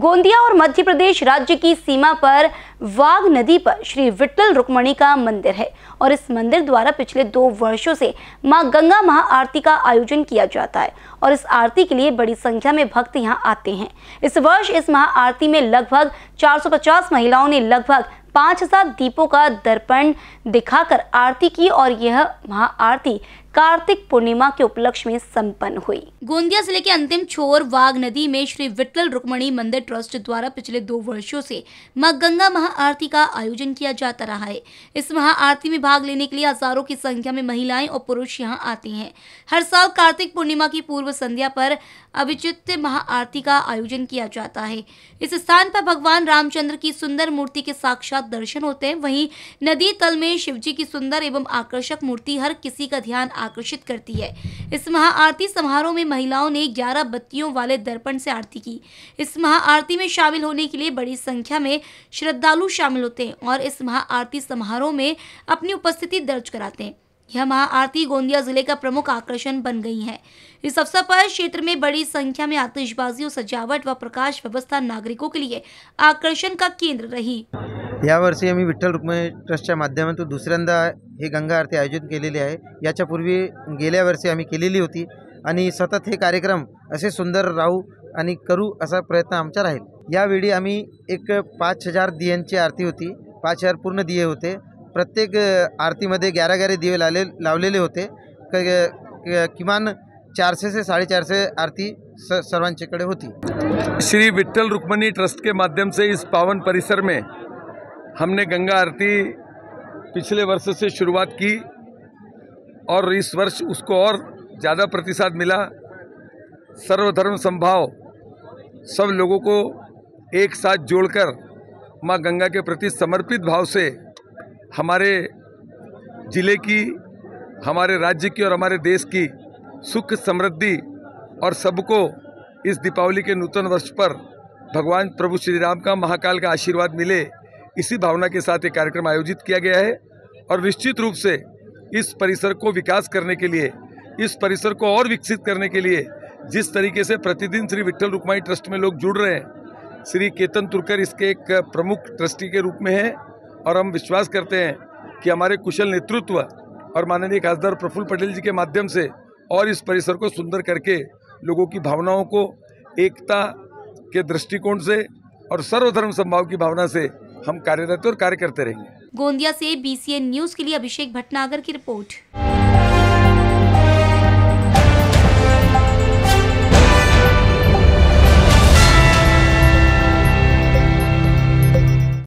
गोंदिया और मध्य प्रदेश राज्य की सीमा पर वाघ नदी पर श्री विट्ठल रुक्मणी का मंदिर है और इस मंदिर द्वारा पिछले दो वर्षों से मां गंगा महा आरती का आयोजन किया जाता है और इस आरती के लिए बड़ी संख्या में भक्त यहां आते हैं इस वर्ष इस महा आरती में लगभग 450 महिलाओं ने लगभग 5000 दीपों का दर्पण दिखाकर आरती की और यह महा आरती कार्तिक पूर्णिमा के उपलक्ष्य में संपन्न हुई गोंदिया जिले के अंतिम छोर वाग नदी में श्री विट्ठल रुक्मणी मंदिर ट्रस्ट द्वारा पिछले दो वर्षों से मां गंगा महाआरती का आयोजन किया जाता रहा है इस महाआरती में भाग लेने के लिए हजारों की संख्या में महिलाएं और पुरुष यहाँ आते हैं हर साल कार्तिक पूर्णिमा की पूर्व संध्या पर अभिचित महाआरती का आयोजन किया जाता है इस स्थान पर भगवान रामचंद्र की सुंदर मूर्ति के साक्षात दर्शन होते हैं वही नदी तल में जी की सुंदर एवं आकर्षक मूर्ति हर किसी का ध्यान आकर्षित करती है इस महाआरती समारोह में महिलाओं ने ग्यारह बत्तियों वाले दर्पण से आरती की इस महाआरती में शामिल होने के लिए बड़ी संख्या में श्रद्धालु शामिल होते हैं और इस महाआरती समारोह में अपनी उपस्थिति दर्ज कराते हैं यह महाआरती गोंदिया जिले का प्रमुख आकर्षण बन गई है इस अवसर पर क्षेत्र में बड़ी संख्या में आतिशबाजी और सजावट व प्रकाश व्यवस्था नागरिकों के लिए आकर्षण का केंद्र रही यावर्षी आम्ही विठ्ठल रुक्मिणी ट्रस्टच्या माध्यमातून दुसऱ्यांदा हे गंगा आरती आयोजित केलेली आहे याच्यापूर्वी गेल्या वर्षी आम्ही केलेली होती आणि सतत हे कार्यक्रम असे सुंदर राहू आणि करू असा प्रयत्न आमचा राहील यावेळी आम्ही एक पाच हजार दियांची आरती होती पाच हजार पूर्ण दिये होते प्रत्येक आरतीमध्ये गॅरा गॅरे दिवे लावले लावलेले होते क किमान चारशे से साडेचारशे आरती स सर्वांच्याकडे होती श्री विठ्ठल रुक्मिणी ट्रस्ट के माध्यम से इस पावन परिसर में हमने गंगा आरती पिछले वर्ष से शुरुआत की और इस वर्ष उसको और ज़्यादा प्रतिसाद मिला सर्वधर्म संभाव सब लोगों को एक साथ जोड़कर माँ गंगा के प्रति समर्पित भाव से हमारे ज़िले की हमारे राज्य की और हमारे देश की सुख समृद्धि और सबको इस दीपावली के नूतन वर्ष पर भगवान प्रभु श्री राम का महाकाल का आशीर्वाद मिले इसी भावना के साथ ये कार्यक्रम आयोजित किया गया है और निश्चित रूप से इस परिसर को विकास करने के लिए इस परिसर को और विकसित करने के लिए जिस तरीके से प्रतिदिन श्री विट्ठल रुकमाई ट्रस्ट में लोग जुड़ रहे हैं श्री केतन तुरकर इसके एक प्रमुख ट्रस्टी के रूप में हैं और हम विश्वास करते हैं कि हमारे कुशल नेतृत्व और माननीय खासदार प्रफुल्ल पटेल जी के माध्यम से और इस परिसर को सुंदर करके लोगों की भावनाओं को एकता के दृष्टिकोण से और सर्वधर्म संभाव की भावना से हम कार्यरत और कार्य करते रहेंगे गोंदिया से बीसीएन न्यूज के लिए अभिषेक भटनागर की रिपोर्ट